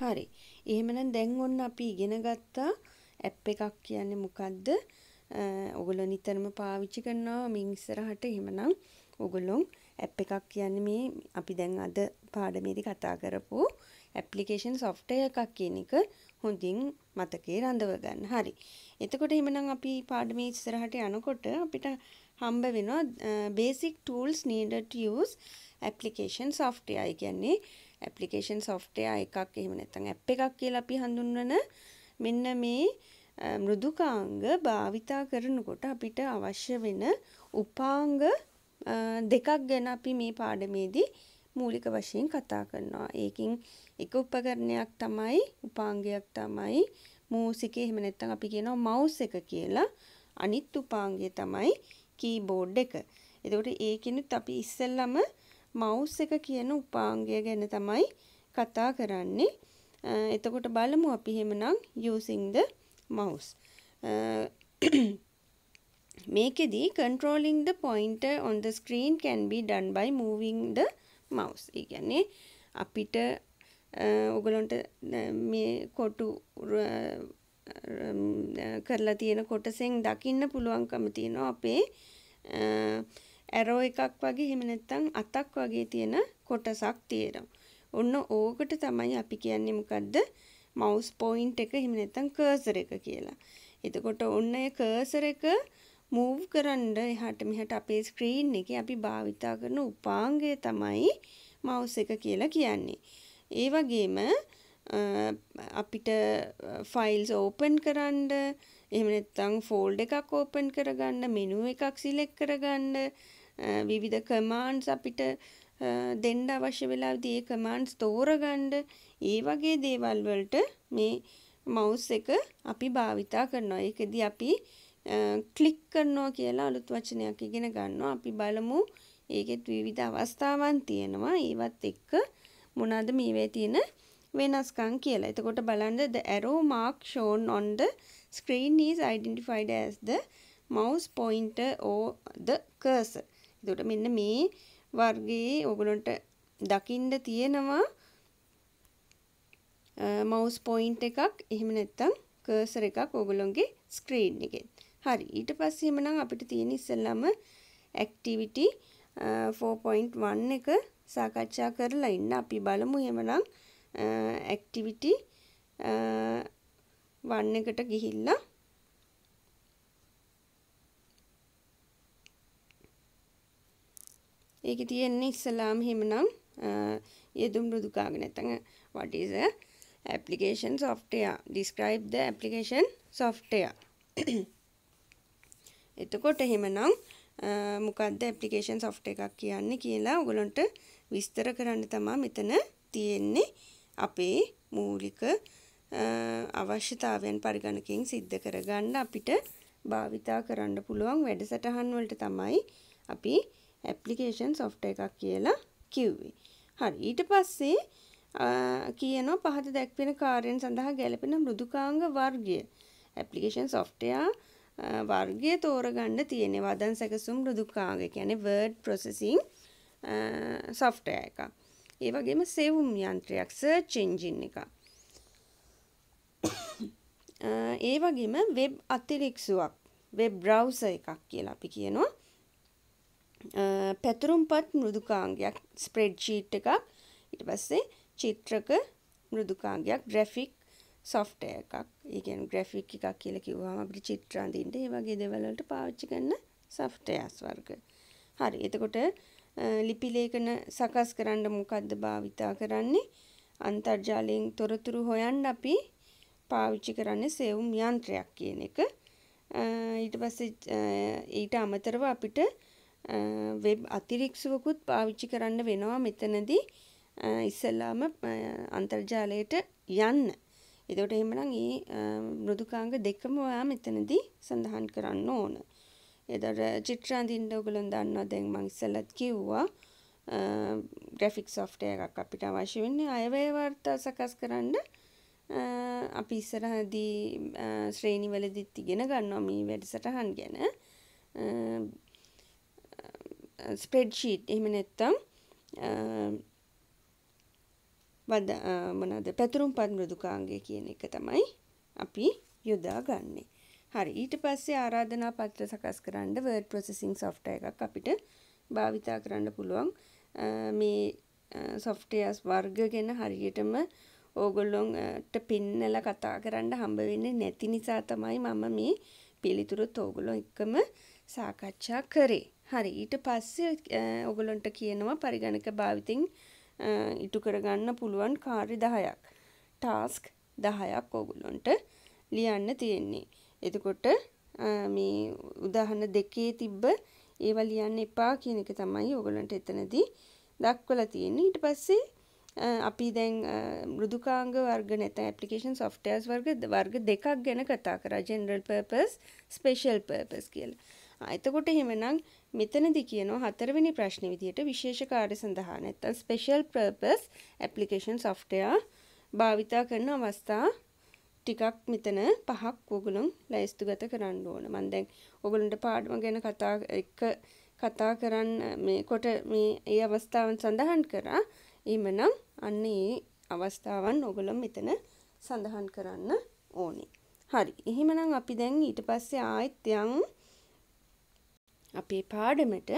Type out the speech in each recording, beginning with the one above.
හරි. එහෙමනම් දැන් ඔන්න අපි ඉගෙන ගත්තා ඇප් එකක් කියන්නේ මොකද්ද? ඔගොල්ලෝ නිතරම පාවිච්චි කරනවා මින් ඉස්සරහට එහෙමනම් ඔගොල්ලෝ ඇප් එකක් කියන්නේ මේ අපි දැන් අද පාඩමේදී කතා කරපු ඇප්ලිකේෂන් සොෆ්ට්වෙයාර් එකක් කියන එක හොඳින් මතකේ රඳව ගන්න. හරි. එතකොට එහෙමනම් අපි පාඩමේ ඉස්සරහට යනකොට අපිට හම්බ වෙනවා basic tools needed to use application software. ඒ කියන්නේ ඇපලිකේෂන් සොෆ්ටයා එකක් එහෙම නැතන් ඇප් එකක් කියලා අපි හඳුන්වන මෙන්න මේ මෘදුකාංග භාවිතා කරනකොට අපිට අවශ්‍ය වෙන උපාංග දෙකක් ගැන අපි මේ පාඩමේදී මූලික වශයෙන් කතා කරනවා ඒකින් එක උපකරණයක් තමයි උපාංගයක් තමයි මූසිකේ එහෙම නැත්නම් අපි කියනවා මවුස් එක කියලා අනිත් උපාංගය තමයි කීබෝඩ් එක එතකොට ඒකිනුත් අපි ඉස්සෙල්ලම මවුස් එක කියන උපාංගය ගැන තමයි කතා කරන්නේ. එතකොට බලමු අපි එහෙමනම් using the mouse. මේකෙදී controlling the pointer on the screen can be done by moving the mouse. ඒ කියන්නේ අපිට ඔගලොන්ට මේ කොටු කරලා තියෙන කොටසෙන් දකින්න පුළුවන්කම තියෙනවා අපේ ඇරෝ එකක් වගේ එහෙම නැත්නම් අතක් වගේ තියෙන කොටසක් තියෙනවා. ඔන්න ඕකට තමයි අපි කියන්නේ මොකද්ද? mouse point එක එහෙම නැත්නම් cursor එක කියලා. එතකොට ඔන්න ඒ cursor එක move කරන්න එහාට මෙහාට අපේ screen එකේ අපි භාවිතා කරන උපාංගය තමයි mouse එක කියලා කියන්නේ. ඒ වගේම අපිට ෆයිල්ස් ඕපන් කරන්න එහෙම නැත්නම් ෆෝල්ඩ් එකක් ඕපන් කරගන්න මෙනු එකක් සිලෙක්ට් කරගන්න විවිධ කමාන්ඩ්ස් අපිට දෙන්න අවශ්‍ය වෙලාවදී ඒ කමාන්ඩ්ස් තෝරගන්න ඒ වගේ දේවල් වලට මේ මවුස් එක අපි භාවිතා කරනවා. ඒකෙදි අපි ක්ලික් කරනවා කියලා අලුත් වචනයක් ඉගෙන ගන්නවා. අපි බලමු ඒකෙත් විවිධ අවස්ථාවන් තියෙනවා. ඒවත් එක්ක මොනවාද මේවේ තියෙන වෙනස්කම් කියලා. එතකොට බලන්න the arrow mark shown on the screen is identified as the mouse pointer or the cursor. එතකොට මෙන්න මේ වර්ගයේ ඔයගලන්ට දකින්න තියෙනවා මවුස් පොයින්ට් එකක් එහෙම නැත්නම් කර්සර් එකක් ඔයගලොන්ගේ ස්ක්‍රීන් එකෙන්. හරි. ඊට පස්සේ එමනම් අපිට තියෙන ඉස්සෙල්ලාම ඇක්ටිවිටි 4.1 එක සාකච්ඡා කරලා ඉන්න. අපි බලමු එමනම් ඇක්ටිවිටි 1 එකට ගිහිල්ලා ඒක තියෙන්නේ ඉස්සලාම හෙමනම් යෙදුම් රුදුකාග නැතඟ වටස application software describe the application software එතකොට එහෙමනම් මොකක්ද application software එකක් කියන්නේ කියලා ඔයගලන්ට විස්තර කරන්න තමා මෙතන තියෙන්නේ අපේ මූලික අවශ්‍යතාවයන් පරිගණකයෙන් සිද්ධ කරගන්න අපිට භාවිතා කරන්න පුළුවන් වැඩසටහන් වලට තමයි අපි ඇප්ලිකේෂන් සොෆ්ට එකක් කියලා කිව්වේ. හරි ඊට පස්සේ කියන පහත දැක්වෙන කාර්යයන් සඳහා ගැලපෙන මෘදුකාංග වර්ගය ඇප්ලිකේෂන් සොෆ්ටයා වර්ගය තෝරගන්න තියෙන වදන් සැකසුම් මෘදුකාංග කියන්නේ වර්ඩ් ප්‍රොසෙසිං සොෆ්ටය එක. ඒ වගේම සෙවුම් යන්ත්‍රයක් සර්ච් එන්ජින් එක. ඒ වගේම වෙබ් අතිරික්සුවක් වෙබ් බ්‍රවුසර් එකක් කියලා අපි කියනවා. පැතුරුම්පත් මෘදුකාංගයක් ස්ප්‍රෙඩ්ෂීට් එකක් ඊට පස්සේ චිත්‍රක මෘදුකාංගයක් ග්‍රැෆික් සොෆ්ට් එකක් ඒකෙන් ග්‍රැෆික් එකක් කියලා කිව්වම අපිට චිත්‍ර අඳින්න ඒ වගේ දේවල් වලට පාවිච්චි කරන සොෆ්ට්වෙයාස් වර්ග. හරි. එතකොට ලිපි ලේඛන සකස් කරන්න මොකද්ද භාවිතා කරන්නේ? අන්තර්ජාලයෙන් තොරතුරු හොයන්න අපි පාවිච්චි කරන්නේ සෙවුම් යන්ත්‍රයක් කියන එක. ඊට පස්සේ ඊට අමතරව අපිට වෙබ් අතිරික්ෂුවකුත් පාවිච්චි කරන්න වෙනවා මෙතනදී ඉස්සල්ලාම අන්තර්ජාලයට යන්න. එතකොට එහෙමනම් ඒ මෘදුකාංග දෙකම ඔයා මෙතනදී සඳහන් කරන්න ඕන. එතකොට චිත්‍ර අඳින්න ඔයගොල්ලෝ දන්නවා දැන් මම ඉස්සෙල්ලත් කිව්වා ග්‍රැෆික් සොෆ්ට්වෙයාර් එකක් අපිට අවශ්‍ය වෙන්නේ අයවැය වර්තා සකස් කරන්න අපි ඉස්සරහදී ශ්‍රේණිවලදීත් ඉගෙන ගන්නවා මේ වැඩසටහන් ගැන ස්ප්‍රෙඩ්ෂීට් එහෙම නැත්තම් වද මොනද පැතුරුම් පත් මෘදුකාංගය කියන එක තමයි අපි යොදා ගන්නේ. හරි ඊට පස්සේ ආරාධනා පත්‍ර සකස් කරන්න වර්ඩ් ප්‍රොසෙසිං සොෆ්ට්වෙයාර් එකක් අපිට භාවිතා කරන්න පුළුවන්. මේ සොෆ්ට්වෙයාර්ස් වර්ග ගැන හරියටම ඕගොල්ලොන්ට පින්නලා කතා කරන්න හම්බ වෙන්නේ නැති නිසා තමයි මම මේ පිළිතුරුත් ඕගොල්ලෝ එක්කම සාකච්ඡා කරේ. හරි ඊට පස්සේ ඔගලොන්ට කියනවා පරිගණක භාවිතින් ඉටු කරගන්න පුළුවන් කාර්ය දහයක් ටාස්ක් දහයක් ඔගුලොන්ට ලියන්න තියෙන්නේ. එතකොට මේ උදාහන දෙකේ තිබ්බ ඒව ලියන්න එපා කියන එක තමයි ඔගලන්ට එතනදී දක්වල තියෙන්නේ ඊට පස්සේ අපි දැන් මෘදුකාංග වර්ග නැත ඇපලිකේන් සොෆ්ටයර්ස් වර්ග වර්ග දෙකක් ගැන කතා කරා ජෙනරල් පර්පස් ස්පේෂල් පර්පස් කියලා එතකොට එහෙමනම් මෙතනදි කියනවා හතරවෙනි ප්‍රශ්නේ විදියට විශේෂ කාර්ය සඳහා නැත්නම් special purpose application software භාවිතා කරන අවස්ථා ටිකක් මෙතන පහක් ඕගොල්ලෝ ලැයිස්තුගත කරන්න ඕන. මම දැන් ඕගොල්ලන්ට පාඩම ගැන කතා එක කතා කරන්න මේ කොට මේ ඒ අවස්ථාවන් සඳහන් කරා. ඊමනම් අන්න ඒ අවස්ථාවන් ඕගොල්ලෝ මෙතන සඳහන් කරන්න ඕනේ. හරි. එහෙමනම් අපි දැන් ඊට පස්සේ ආයෙත් යම් අපේ පාඩමට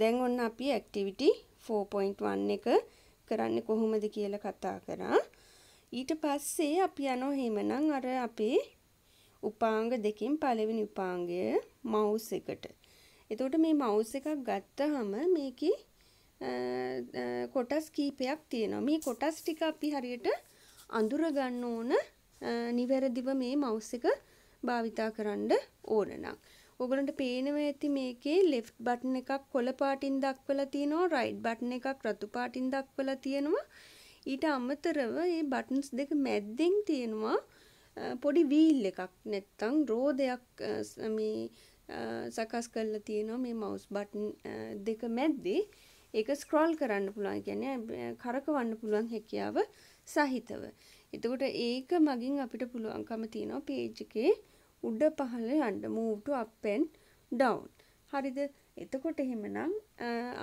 දැන් ඔන්න අපි ඇක්ටිවිටි 4.1 එක කරන්නේ කොහොමද කියලා කතා කරා. ඊට පස්සේ අපි යනවා එහෙමනම් අර අපේ උපාංග දෙකෙන් පළවෙනි උපාංගය මවුස් එකට. එතකොට මේ මවුස් එකක් ගත්තාම මේකේ කොටස් කීපයක් තියෙනවා. මේ කොටස් ටික අපි හරියට අඳුර ගන්න ඕන නිවැරදිව මේ මවුස් එක භාවිතා කරන්න ඕන නම්. ඔගලන්ට පේනවා ඇති මේකේ left button එකක් කොළ පාටින් දක්වලා තියෙනවා right button එකක් රතු පාටින් දක්වලා තියෙනවා ඊට අමතරව මේ buttons දෙක මැද්දෙන් තියෙනවා පොඩි wheel එකක් නැත්තම් row දෙයක් මේ සකස් කරලා තියෙනවා මේ mouse button දෙක මැද්දේ ඒක ස්ක්‍රෝල් කරන්න පුළුවන් කියන්නේ කරකවන්න පුළුවන් හැකියාව සහිතව. එතකොට ඒක මගින් අපිට පුළුවන්කම තියෙනවා page එකේ උඩ පහළ යන්න move to up and down හරිද එතකොට එහෙමනම්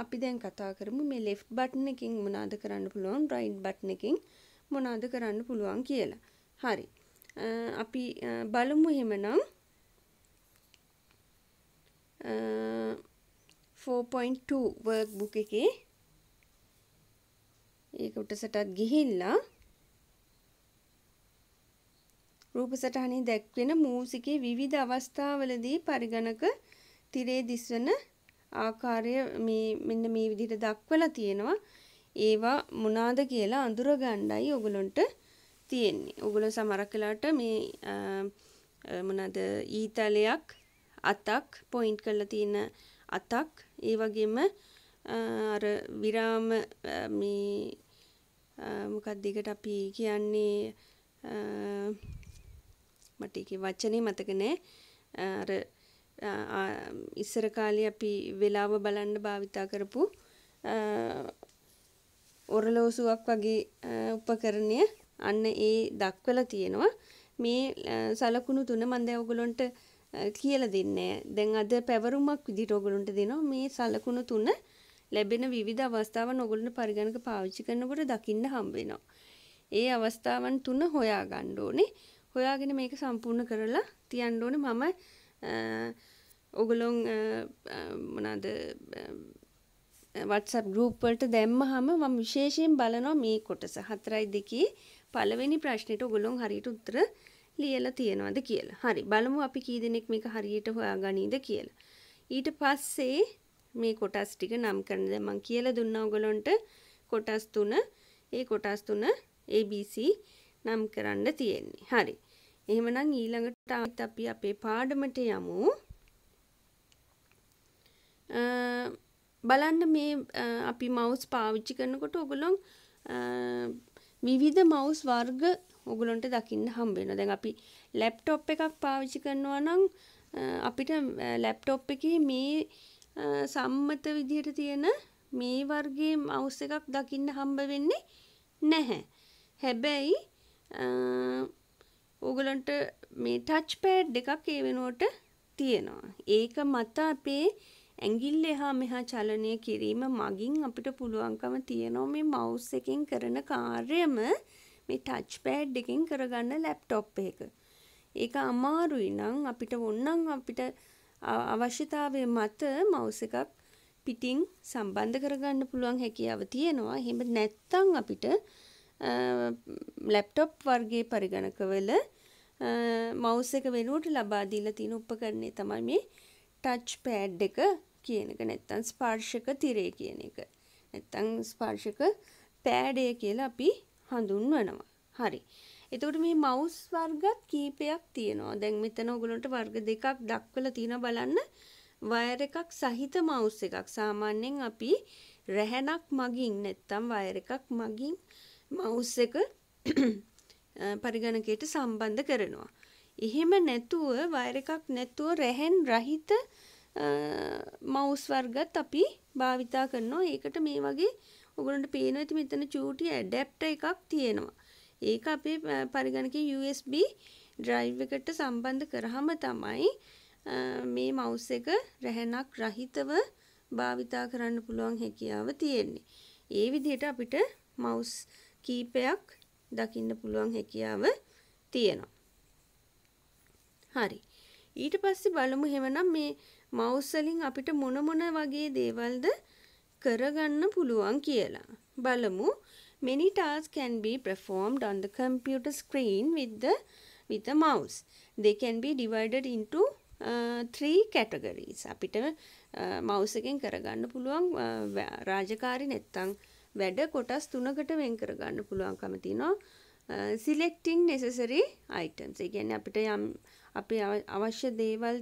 අපි දැන් කතා කරමු මේ left button එකකින් මොනවාද කරන්න පුළුවන් right button එකකින් මොනවාද කරන්න පුළුවන් කියලා හරි අපි බලමු එහෙමනම් 4.2 workbook එකේ ඒක උටසටත් ගිහිල්ලා රූප සටහනේ දැක්වෙන මූසිකයේ විවිධ අවස්ථාවලදී පරිගණක තිරේ දිස්වන ආකාරය මේ මෙන්න මේ විදිහට දක්වලා තියෙනවා. ඒවා මොනවාද කියලා අඳුරගන්නයි ඔයගලන්ට තියෙන්නේ. ඔයගොල්ලෝ සමහරකලාට මේ මොනවාද ඊතලයක් අතක් පොයින්ට් කරලා තියෙන අතක් ඒ වගේම අර විරාම මේ මොකක්ද ඒකට අපි කියන්නේ මට එක වචනය මතකනෑ අර ඉස්සර කාලය අපි වෙලාව බලන්න භාවිතා කරපු ඔරලෝසුවක් වගේ උපකරණය අන්න ඒ දක්වල තියෙනවා මේ සලකුණු තුන මන්ද ඔගොලොන්ට කියල දෙන්නේ දැන් අද පැවරුමක් විදිට ඔගොලොන්ට දෙනවා මේ සලකුණු තුන ලැබෙන විධ අවස්ථාව නොගොලට පරිගණක පාවිච්චි කරනකොට දකින්න හම්බෙනවා ඒ අවස්ථාවන් තුන හොයා ගණ්ඩෝනේ හොයාගෙන මේක සම්පූර්ණ කරලා තියන්න ඕනේ මම ඔගලොන් මොනද WhatsApp group වලට දැම්මහම මම විශේෂයෙන් බලනවා මේ කොටස 4.2 පළවෙනි ප්‍රශ්නෙට ඔගලොන් හරියට උත්තර ලියලා තියනවද කියලා. හරි බලමු අපි කී දෙනෙක් මේක හරියට හොයාගනීද කියලා. ඊට පස්සේ මේ කොටස් ටික නම් කරන දැන් මම කියලා දුන්නා ඔයගලන්ට කොටස් 3. ඒ කොටස් 3 ABC නම් කරන්න තියෙන්නේ. හරි. එහෙමනම් ඊළඟට අපි අපේ පාඩමට යමු. බලන්න මේ අපි මවුස් පාවිච්චි කරනකොට ඔගොල්ලෝ විවිධ මවුස් වර්ග ඔගොල්ලන්ට දකින්න හම්බ වෙනවා. දැන් අපි ලැප්ටොප් එකක් පාවිච්චි කරනවා නම් අපිට ලැප්ටොප් එකේ මේ සම්මත විදිහට තියෙන මේ වර්ගයේ මවුස් එකක් දකින්න හම්බ වෙන්නේ නැහැ. හැබැයි ඕගලන්ට මේ ටච් පෑඩ් එකක් ඒ වෙනුවට තියෙනවා. ඒක මත අපේ ඇඟිල්ල එහා මෙහා චලනය කිරීම මගින් අපිට පුළුවන්කම තියෙනවා මේ මවුස් එකෙන් කරන කාර්යම මේ ටච් පෑඩ් එකෙන් කරගන්න ලැප්ටොප් එක. ඒක අමාරුයි නම් අපිට ඕනනම් අපිට අවශ්‍යතාවය මත මවුස් එකක් පිටින් සම්බන්ධ කරගන්න පුළුවන් හැකියාව තියෙනවා. එහෙම නැත්නම් අපිට ලැප්ටොප් වර්ගේ පරිගණකවල මවුස් එක වෙනුවට ලබා දීලා තියෙන උපකරණය තමයි මේ ටච් පෑඩ් එක කියන එක නැත්තම් ස්පර්ශක තිරය කියන එක. නැත්තම් ස්පර්ශක පෑඩය කියලා අපි හඳුන්වනවා. හරි. එතකොට මේ මවුස් වර්ගත් කීපයක් තියෙනවා. දැන් මෙතන ඔයගලන්ට වර්ග දෙකක් දක්වලා තියෙනවා බලන්න. වයර් එකක් සහිත මවුස් එකක්. සාමාන්‍යයෙන් අපි රැහැනක් මගින් නැත්තම් වයර් එකක් මගින් මවුස් එක පරිගණකයට සම්බන්ධ කරනවා. එහෙම නැතුව වයර එකක් නැතුව රැහෙන් රහිත මවුස් වර්ගත් අපි භාවිතා කරනවා. ඒකට මේ වගේ ඔගොල්ලන්ට පේනවා ඉතින් මෙතන චූටි ඇඩැප්ටර් එකක් තියෙනවා. ඒක අපේ පරිගණකයේ USB drive එකට සම්බන්ධ කරාම තමයි මේ මවුස් එක රැහැනක් රහිතව භාවිතා කරන්න පුළුවන් හැකියාව තියෙන්නේ. ඒ විදිහට අපිට මවුස් කීපයක් දකින්න පුළුවන් හැකියාව තියෙනවා. හරි. ඊට පස්සේ බලමු එහෙමනම් මේ මවුස් වලින් අපිට මොන මොන වගේ දේවල්ද කරගන්න පුළුවන් කියලා. බලමු many tasks can be performed on the computer screen with the with a mouse. They can be divided into uh, three categories. අපිට මවුස් uh, එකෙන් කරගන්න පුළුවන් uh, රාජකාරී නැත්තම් uh, වැඩ කොටස් තුනකට වෙන් කරගන්න පුළුවන්කම තියෙනවා සිලෙක්ටිං නෙසසරි අයිටම්ස් ඒ කියන්නේ අපිට යම් අපි අවශ්‍ය දේවල්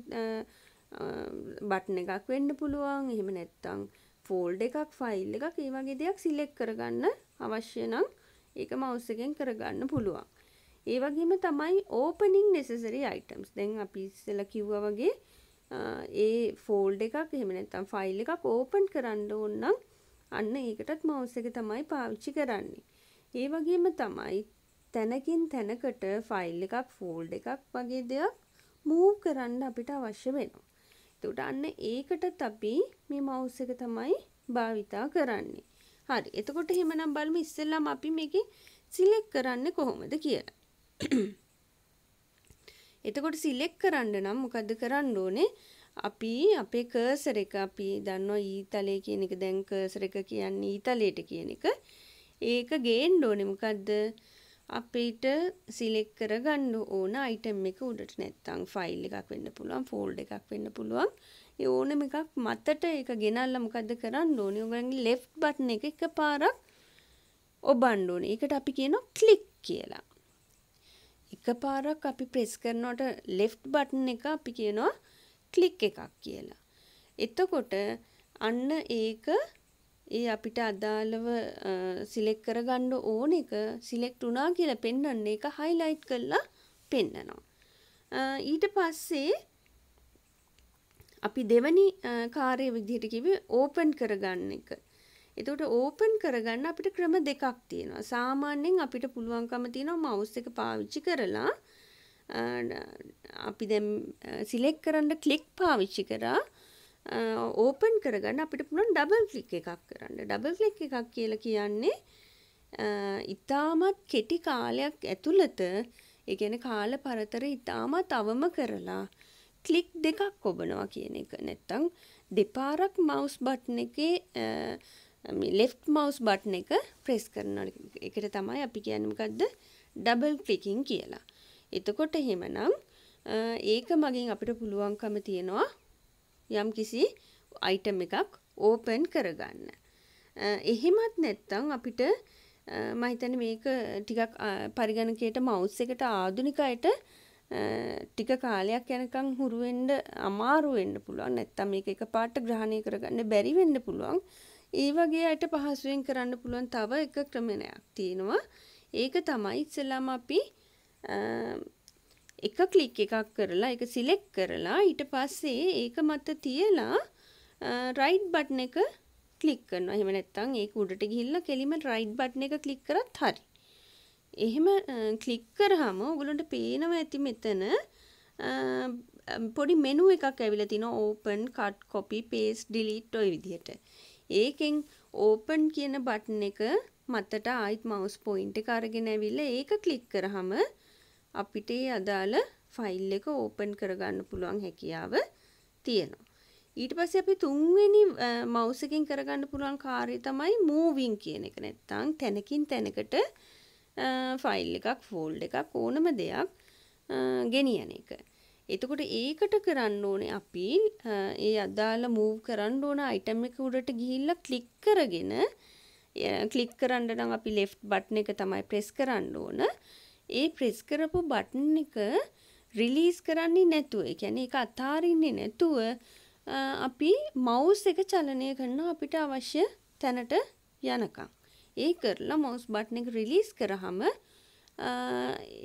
බටන් එකක් වෙන්න පුළුවන් එහෙම නැත්නම් ෆෝල්ඩ් එකක් ෆයිල් එකක් ඒ වගේ දෙයක් සිලෙක්ට් කරගන්න අවශ්‍ය නම් ඒක මවුස් එකෙන් කරගන්න පුළුවන්. ඒ වගේම තමයි ඕපනින් necessary items. දැන් අපි ඉස්සෙල්ලා කිව්වා වගේ ඒ ෆෝල්ඩ් එකක් එහෙම නැත්නම් ෆයිල් එකක් ඕපන් කරන්න ඕන නම් අන්න ඒකටත් මවුස් එක තමයි පාවිච්චි කරන්නේ. ඒ වගේම තමයි තැනකින් තැනකට ෆයිල් එකක් ෆෝල්ඩ් එකක් වගේ දෙයක් මූව් කරන්න අපිට අවශ්‍ය වෙනවා. එතකොට අන්න ඒකටත් අපි මේ මවුස් එක තමයි භාවිතා කරන්නේ. හරි. එතකොට එහෙමනම් බලමු ඉස්සෙල්ලාම අපි මේකේ සිලෙක්ට් කරන්නේ කොහොමද කියලා. එතකොට සිලෙක්ට් කරන්න නම් මොකද්ද කරන්න ඕනේ? අපි අපේ කර්සර එක අපි දන්න ඊතලය කියන එක දැන් කර්සර එක කියන්නේ ඊතලයට කියන එක ඒක ගේන්ඩ ඕනෙමකක්ද අපිට සිලෙක් කර ගන්න ඕන අයිටම් එක උඩට නැත්තං ෆයිල් එකක් වෙන්න පුළුවන් ෆෝල්ඩ එකක් වෙන්න පුළුවන් ඕනම එකක් මතට ඒක ගෙනල්ල මොකද කරන්න ඕනි ඔගගේ ලෙෆ් බට්න එක එක පාරක් ඔබන්ඩ ඕන එකට අපි කියන කලික් කියලා එක පාරක් අපි ප්‍රෙස් කරනට ලෙෆ් බට්න එක අපි කියනවා ක්ලික් එකක් කියලා. එතකොට අන්න ඒක ඒ අපිට අදාළව සිලෙක් කරගන්න ඕන එක සිලෙක්ට් වුණා කියලා පෙන්වන්න එක හයිලයිට් කරලා පෙන්නනවා. ඊට පස්සේ අපි දෙවනි කාර්ය විදිහට කිව්වේ ඕපන් කරගන්න එක. එතකොට ඕපන් කරගන්න අපිට ක්‍රම දෙකක් තියෙනවා. සාමාන්‍යයෙන් අපිට පුළුවන්කම තියෙනවා මවුස් එක පාවිච්චි කරලා අපි දැම් සිලෙක් කරන්න කලික් පාවිච්චි කරා ඕපන් කරගන්න අපිට පුළුවන් ඩබල් ක්ලික් එකක් කරන්න ඩබල් ක්ලික් එකක් කියල කියන්නේ ඉතාමත් කෙටි කාලයක් ඇතුළත එකන කාල පරතර ඉතාමත් අවම කරලා කලික් දෙකක් ඔබනවා කියන එක නැත්තං දෙපාරක් මවස් බට්න එකේ ලෙෆ් මවස් බට්න එක ප්‍රෙස් කරන එකට තමයි අපි කියනමකක්ද ඩබල් ක්ලිකින් කියලා එතකොට එහෙමනම් ඒක මගින් අපිට පුළුවන්කම තියෙනවා යම් කිසි අයිටම් එකක් ඕපන් කරගන්න. එහෙමත් නැත්තං අපිට මහිතන මේක ටිකක් පරිගණකයට මවස් එකට ආදුනිකයට ටික කාලයක් යනකං හුරුවෙන්ඩ අමාරුවෙන්න්න පුළුවන් නැත්තම් මේ එක පාට ග්‍රහණය කරගන්න බැරිවෙන්න පුළුවන් ඒ වගේ අයට පහසුවෙන් කරන්න පුළුවන් තව එක ක්‍රමණයක් තියෙනවා ඒක තමයි ඉස්සලාම අපි එක කලික් එකක් කරලා එක සිලෙක් කරලා ඊට පස්සේ ඒක මත තියලා රයිට් බට්න එක කලික් කරනවා එහෙම නැත්තං ඒක උඩට ගිහිල්ලා කෙලිම රයිට් බට්න එක කලික් කරත් හරි එහෙම කලික් කරහම ඔගලොන්ට පේනව ඇති මෙතන පොඩි මෙනු එකක් ඇවිල තින open cut copy paste delete ඔය විදිහට ඒකෙන් ඕපන් කියන බට්න එක මත්තට ආයිත් මවස් පොයින්ට කාරගෙන ඇවිල්ල ඒක කලික් කරහම අපිට ඒ අදාළ ෆයිල් එක ඕපන් කරගන්න පුළුවන් හැකියාව තියෙනවා. ඊට පස්සේ අපි තුන්වෙනි මවුස් එකෙන් කරගන්න පුළුවන් කාර්යය තමයි මූවින් කියන එක. නැත්තම් තැනකින් තැනකට ෆයිල් එකක්, ෆෝල්ඩ් එකක් ඕනම දෙයක් ගෙනියන එක. එතකොට ඒකට කරන්න ඕනේ අපි ඒ අදාළ මූව් කරන්න ඕන අයිටම් එක උඩට ගිහිල්ලා ක්ලික් කරගෙන ක්ලික් කරන්න නම් අපි left button එක තමයි press කරන්න ඕන. ඒ ප්‍රෙස් කරපු බටන් එක රිලීස් කරන්නේ නැතුව එකැන එක අතාරන්නේ නැතුව අපි මවස් එක චලනය කරන්න අපිට අවශ්‍ය තැනට යනකං. ඒ කරලා මවස් බට්න එක රිලිස් කරහම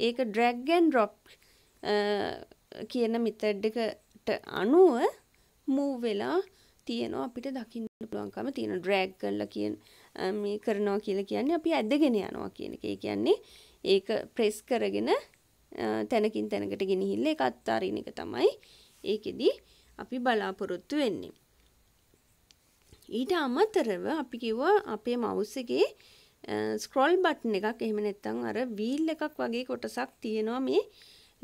ඒක ඩ්‍රැක්ගන් රොප් කියන මිතඩ් එකට අනුව මූ වෙලා තියෙනවා අපිට දකින්න පුළුවන්කම තියෙන ඩ්‍රැග් කරලා කියන මේ කරනවා කියලා කියන්නේ අපි ඇදගෙන යනවා කියන එක. ඒ කියන්නේ ඒක ප්‍රෙස් කරගෙන තැනකින් තැනකට ගෙනහිල්ල එක අත්තාරණ එක තමයි ඒකෙදී අපි බලාපොරොත්තු වෙන්නේ. ඊට අමතරව අපි කිව්ව අපේ මවුස්සගේ ස්ක්‍රොල් බට්න එකක් එහෙම නැත්තං අර වීල් එකක් වගේ කොටසක් තියෙනවා මේ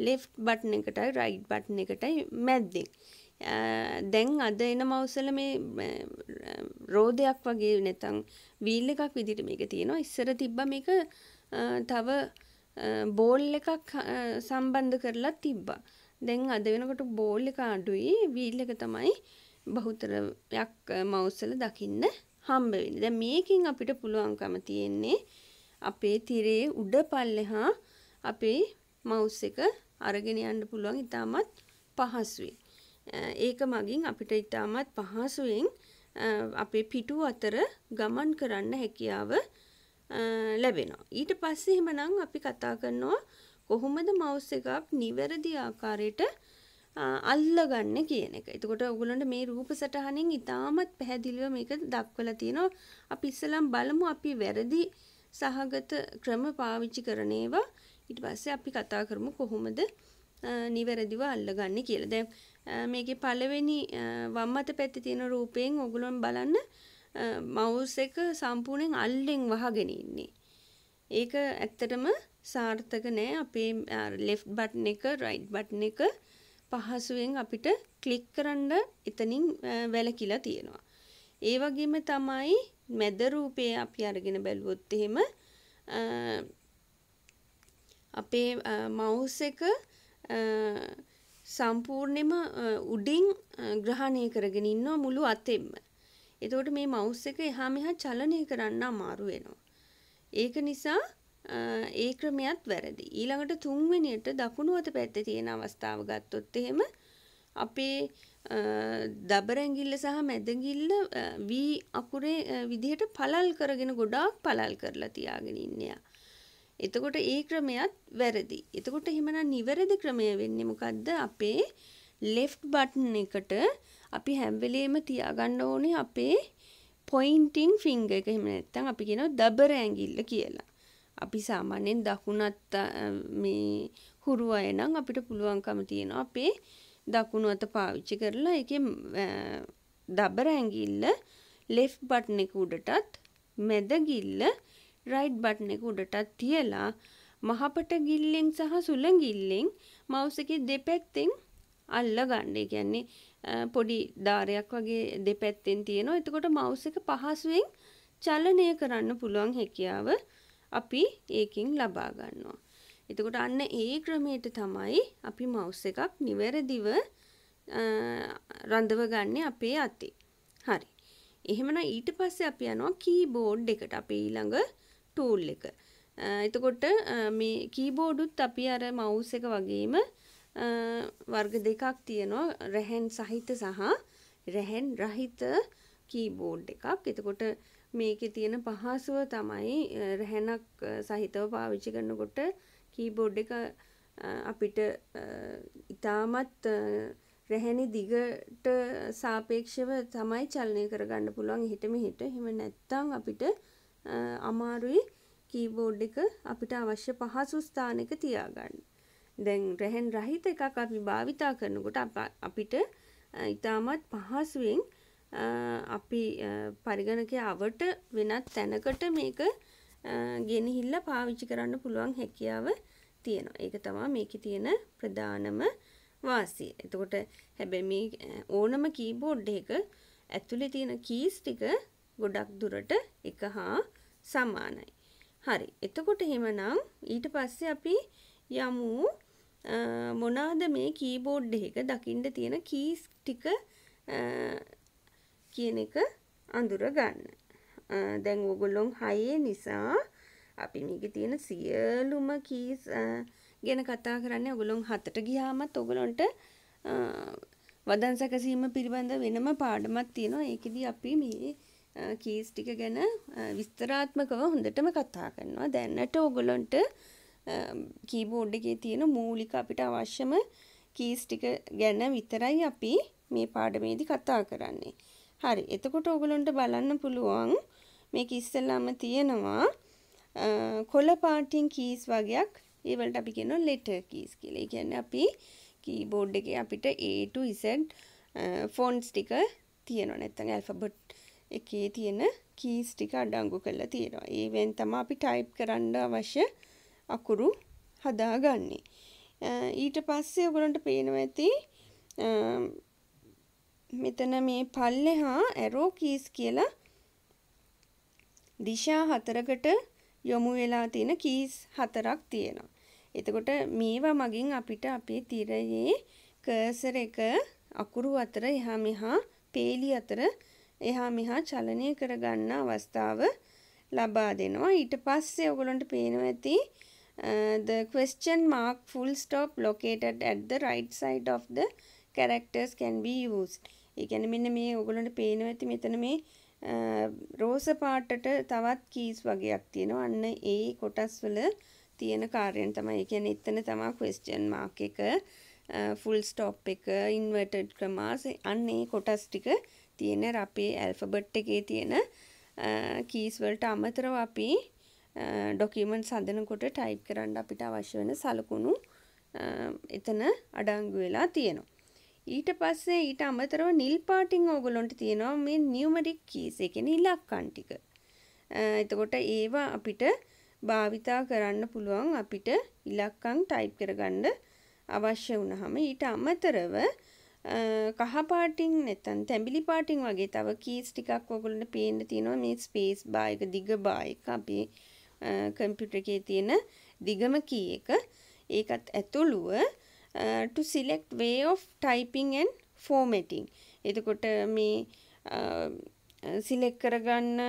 ලෙෆ් බට්න එකටයි රයිඩ් බට්න එකටයි මැද්දෙන්. දැන් අද එන මවසල මේ රෝධයක් වගේ නැතං වීල් එකක් විදිට මේක තියෙනවා ඉස්සර තිබ්බ මේක තව බෝල් එකක් සම්බන්ධ කරලා තිබ්බා දැන් අද වෙනකොට බෝල් එක අඩුයි වීල් එක තමයි බහුතරයක් මවුස්සල දකින්න හම්බවෙන්න දැ මේකින් අපිට පුළුවන්කම තියෙන්නේ අපේ තිරේ උඩ පල්ලෙහා අපේ මවුස් එක අරගෙන යන්න පුළුවන් ඉතාමත් පහසුවෙන්. ඒක මගින් අපිට ඉතාමත් පහසුවෙන් අපේ පිටු අතර ගමන් කරන්න හැකියාව ලැබෙනවා. ඊට පස්සේ එහෙමනම් අපි කතා කරනවා කොහොමද මවුස් එකක් නිවැරදි ආකාරයට අල්ලගන්න කියන එක. එතකොට ඔයගොල්ලන්ට මේ රූප සටහනෙන් ඉතාමත් පැහැදිලිව මේක දක්වලා තියෙනවා. අපි ඉස්සෙල්ලම බලමු අපි වැරදි සහගත ක්‍රම පාවිච්චි කරන ඒවා. ඊට පස්සේ අපි කතා කරමු කොහොමද නිවැරදිව අල්ලගන්නේ කියලා. දැන් මේකේ පළවෙනි වම් අත පැත්තේ තියෙන රූපයෙන් ඔයගොල්ලෝ බලන්න මවුස් එක සම්පූර්ණයෙන් අල්ලෙන් වහගෙන ඉන්නේ. ඒක ඇත්තටම සාර්ථක නෑ අපේ ලෙෆ්ට් බටන් එක රයිට් බටන් එක පහසුවෙන් අපිට ක්ලික් කරන්න එතනින් වැලකිලා තියෙනවා. ඒ වගේම තමයි මැද රූපය අපි අරගෙන බැලුවොත් එහෙම අපේ මවුස් එක සම්පූර්ණයෙන්ම උඩින් ග්‍රහණය කරගෙන ඉන්නවා මුළු අතෙන්ම. එතකොට මේ මවුස් එක එහා මෙහා චලනය කරන්න අමාරු වෙනවා. ඒක නිසා ඒ ක්‍රමයත් වැරදි. ඊළඟට තුන්වෙනියට දකුණු අත පැත්තේ තියෙන අවස්ථාව ගත්තොත් එහෙම අපේ දබර ඇඟිල්ල සහ මැද ඇඟිල්ල V අකුරේ විදිහට පළල් කරගෙන ගොඩාක් පළල් කරලා තියාගෙන ඉන්නේ. එතකොට ඒ ක්‍රමයත් වැරදි. එතකොට එහෙමනම් නිවැරදි ක්‍රමය වෙන්නේ මොකද්ද? අපේ left button එකට අපි හැම වෙලේම තියාගන්න ඕනේ අපේ පොයින්ටින් ෆින්ගර් එක. එහෙම නැත්නම් අපි කියනවා දබර ඇඟිල්ල කියලා. අපි සාමාන්‍යයෙන් දකුණත් මේ හුරු අය නම් අපිට පුළුවන්කම තියෙනවා අපේ දකුණු අත පාවිච්චි කරලා ඒකේ දබර ඇඟිල්ල left button එක උඩටත් මැද ගිල්ල right button එක උඩටත් තියලා මහපට ගිල්ලෙන් සහ සුළඟ ගිල්ලෙන් mouse එකේ දෙපැත්තෙන් අල්ල ගන්න. ඒ කියන්නේ පොඩි ධාරයක් වගේ දෙපැත්තෙන් තියෙනවා. එතකොට මවුස් එක පහසුවෙන් චලනය කරන්න පුළුවන් හැකියාව අපි ඒකින් ලබා ගන්නවා. එතකොට අන්න ඒ ක්‍රමයට තමයි අපි මවුස් එකක් නිවැරදිව රඳව ගන්න අපේ අතේ. හරි. එහෙමනම් ඊට පස්සේ අපි යනවා කීබෝඩ් එකට. අපේ ඊළඟ ටූල් එක. එතකොට මේ කීබෝඩුත් අපි අර මවුස් එක වගේම වර්ග දෙකක් තියෙනවා රැහැන් සහිත සහ රැහැන් රහිත කීබෝඩ් එකක්. එතකොට මේකේ තියෙන පහසුව තමයි රැහැනක් සහිතව පාවිච්චි කරනකොට කීබෝඩ් එක අපිට ඉතාමත් රැහැනි දිගට සාපේක්ෂව තමයි චලනය කරගන්න පුළුවන් හිට මෙහිට හෙම නැත්තං අපිට අමාරුයි කීබෝඩ් එක අපිට අවශ්‍ය පහසු ස්ථානක තියාගන්න. දැන් රැහෙන් රහිත එකක් අපි භාවිතා කරනකොට අපිට ඉතාමත් පහසුවෙන් අපි පරිගණකය අවට වෙනත් තැනකට මේක ගෙනහිල්ල පාවිච්චි කරන්න පුළුවන් හැකියාව තියෙනවා. ඒක තමා මේක තියෙන ප්‍රධානම වාසිය. එතකොට හැබැයි මේ ඕනම කීබෝඩ් එක ඇතුලේ තියෙන කීස් ටික ගොඩක් දුරට එක හා සමානයි. හරි. එතකොට එහෙමනම් ඊට පස්සේ අපි යමු මොනාද මේ කීබෝඩ් එක දකිින්ට තියෙන කීස් ටික කියන එක අඳුර ගන්න දැන් ඔගොල්ලොන් හයේ නිසා අපි මේක තියෙන සියලුම කීස් ගැන කතා කරන්න ඔගොලොන් හතට ගියාමත් ඔගොලොන්ට වදන් සැකසීම පිළිබඳ වෙනම පාඩමක් තියෙනවා ඒකෙදී අපි මේ කීස් ටික ගැන විස්තරාත්මකව හොඳටම කතා කරනවා දැන්නට ඕගොලොන්ට කීබෝඩ් එකේ තියෙන මූලික අපිට අවශ්‍යම කීස් ටික ගැන විතරයි අපි මේ පාඩමේදී කතා කරන්නේ. හරි. එතකොට ඔයගලන්ට බලන්න පුළුවන් මේක ඉස්සෙල්ලාම තියෙනවා කොළ පාටින් කීස් වගේක්. ඒ වලට අපි කියනවා letter keys කියලා. ඒ කියන්නේ අපි කීබෝඩ් එකේ අපිට A to Z ෆොන්ට්ස් ටික තියෙනවා. නැත්නම් ඇල්ෆබට් එකේ තියෙන කීස් ටික අඩංගු කරලා තියෙනවා. ඒවෙන් තමයි අපි ටයිප් කරන්න අවශ්‍ය අකුරු හදාගන්නේ. ඊට පස්සේ ඔගලන්ට පේනවා ඇති මෙතන මේ පල්ලෙහා ඇරෝ කීස් කියලා දිශා හතරකට යොමු වෙලා තියෙන කීස් හතරක් තියෙනවා. එතකොට මේවා මගින් අපිට අපේ තිරයේ කර්සර් එක අකුරු අතර එහා මෙහා පේලි අතර එහා මෙහා චලනය කරගන්න අවස්ථාව ලබා දෙනවා. ඊට පස්සේ ඔයගලන්ට පේනවා ඇති Uh, the question mark full stop located at the right side of the characters can be used. ඒ කියන්නේ මෙන්න මේ ඔයගොල්ලන්ට පේනවා ඇති මෙතන මේ uh, රෝස පාටට තවත් කීස් වගේක් තියෙනවා. අන්න ඒ කොටස් වල තියෙන කාර්යයන් තමයි. ඒ කියන්නේ එතන තමයි question mark එක, uh, full stop එක, inverted commas අන්න ඒ කොටස් ටික තියෙන අපේ alphabet එකේ තියෙන කීස් uh, වලට අමතරව අපි ඩොකීමන්ට් සඳනකොට ටයිප් කරන්න අපිට අවශ්‍ය වෙන සලකුණු එතන අඩංගු වෙලා තියෙනවා. ඊට පස්සේ ඊට අමතරව නිල් පාටින් ඕගොල්ලොන්ට තියෙනවා මේ නියුමරික් කීස් ඒ කියන්නේ ඉලක්කම් ටික. එතකොට ඒවා අපිට භාවිතා කරන්න පුළුවන් අපිට ඉලක්කම් ටයිප් කරගන්න අවශ්‍ය වුණාම ඊට අමතරව කහ පාටින් නැත්නම් තැඹිලි පාටින් වගේ තව කීස් ටිකක් ඔයගොල්ලන්ට පේන්න තියෙනවා මේ ස්පේස් බා එක දිග බා එක අපි කම්පියුටර් එකේ තියෙන දිගම කී එක ඒකත් ඇතුළුව to select way of typing and formatting එතකොට මේ සිලෙක් කරගන්න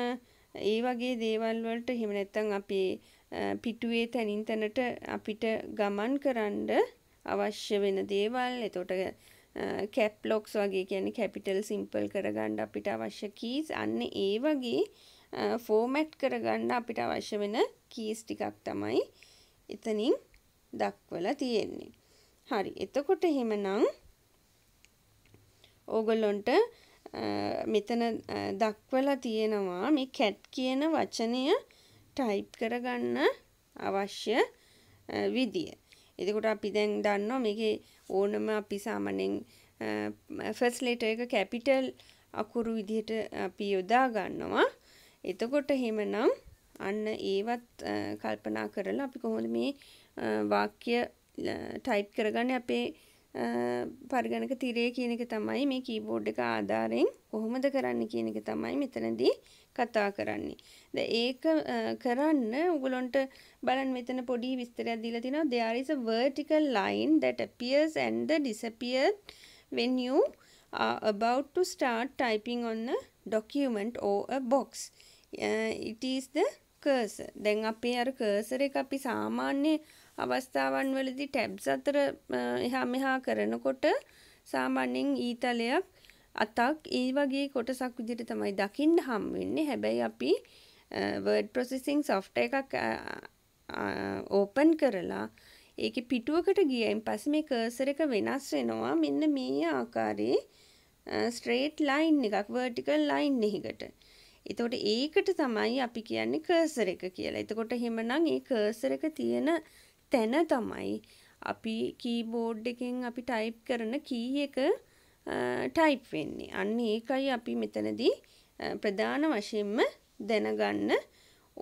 ඒ වගේ දේවල් වලට එහෙම නැත්නම් අපේ පිටුවේ තනින් තැනට අපිට ගමන් කරන්න අවශ්‍ය වෙන දේවල් එතකොට කැප් ලොක්ස් වගේ කියන්නේ කැපිටල් සිම්පල් කරගන්න අපිට අවශ්‍ය කීස් අන්න ඒ වගේ ෆෝමැට් කරගන්න අපිට අවශ්‍ය වෙන කීස් ටිකක් තමයි එතනින් දක්වලා තියෙන්නේ. හරි. එතකොට එහෙමනම් ඕගොල්ලොන්ට මෙතන දක්වලා තියෙනවා මේ කැට් කියන වචනය ටයිප් කරගන්න අවශ්‍ය විදිය. එතකොට අපි දැන් දන්නවා මේකේ ඕනම අපි සාමාන්‍යයෙන් ෆස්ට් ලෙටර් එක කැපිටල් අකුරු විදිහට අපි යොදා ගන්නවා. එතකොට එහෙමනම් අන්න ඒවත් කල්පනා කරලා අපි කොහොමද මේ වාක්‍ය ටයිප් කරගන්නේ අපේ පරිගණක තිරය කියන එක තමයි මේ කීබෝඩ් එක ආධාරයෙන් කොහොමද කරන්න කියන එක තමයි මෙතනදී කතා කරන්නේ. ද ඒක කරන්න උගලොන්ට බලන් මෙතන පොඩි විස්තරයක් දීලා තිනවා there is a vertical line that appears and the disappears when you are about to start typing on a document or a box. it is the cursor. දැන් අපේ අර cursor එක අපි සාමාන්‍ය අවස්ථාවන් වලදී tabs අතර එහා මෙහා කරනකොට සාමාන්‍යයෙන් ඊතලයක් අතක් ඒ වගේ කොටසක් විදිහට තමයි දකින්න හම් වෙන්නේ. හැබැයි අපි word processing software එකක් open කරලා ඒකේ පිටුවකට ගියයින් පස්සේ මේ cursor එක වෙනස් වෙනවා. මෙන්න මේ ආකාරයේ straight line එකක් vertical line එකකට. එතකොට ඒකට තමයි අපි කියන්නේ කර්සර එක කියලා. එතකොට එහෙමනම් ඒ කර්සර එක තියෙන තැන තමයි අපි කීබෝඩ් එකෙන් අපි ටයිප් කරන කී එක ටයිප් වෙන්නේ. අන්න ඒකයි අපි මෙතනදී ප්‍රධාන වශයෙන්ම දැනගන්න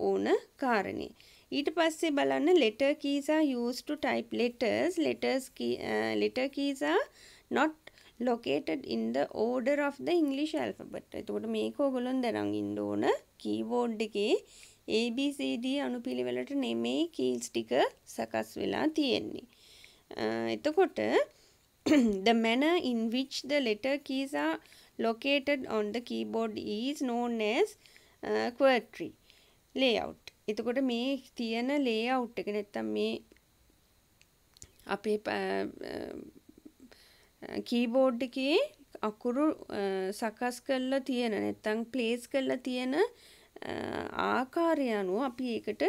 ඕන කාරණේ. ඊට පස්සේ බලන්න letter keys are used to type letters. Letters key, uh, letter keys are not located in the order of the English alphabet. එතකොට මේක ඔයගොල්ලන් දැනන් ඉන්න ඕන කීබෝඩ් එකේ ABCD අනුපිළිවෙලට නෙමෙයි කීස් ටික සකස් වෙලා තියෙන්නේ. එතකොට the manner in which the letter keys are located on the keyboard is known as uh, quirky layout. එතකොට මේ තියෙන layout එක නැත්තම් මේ අපේ කීබෝඩ් එකේ අකුරු සකස් කරලා තියෙන නැත්තම් ප්ලේස් කරලා තියෙන ආකාරය අනුව අපි ඒකට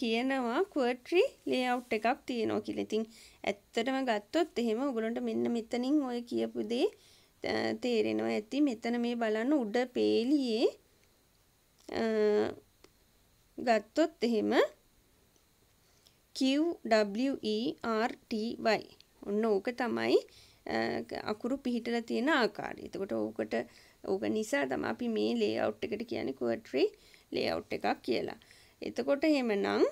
කියනවා කුවට්‍රි ලේඅවුට් එකක් තියෙනවා කියලා. ඉතින් ඇත්තටම ගත්තොත් එහෙම ඔයගොල්ලන්ට මෙන්න මෙතනින් ඔය කියපු දේ තේරෙනවා ඇති. මෙතන මේ බලන්න උඩ පේලියේ ගත්තොත් එහෙම Q W E R T Y. ඔන්න ඕක තමයි අකුරු පිහිටල තියෙන ආකාරය එතකොට ඕකට ඕක නිසා තම අපි මේ ලේ අවට් එකට කියන කුවට්‍රී ලේ අවට් එකක් කියලා එතකොට හෙමනම්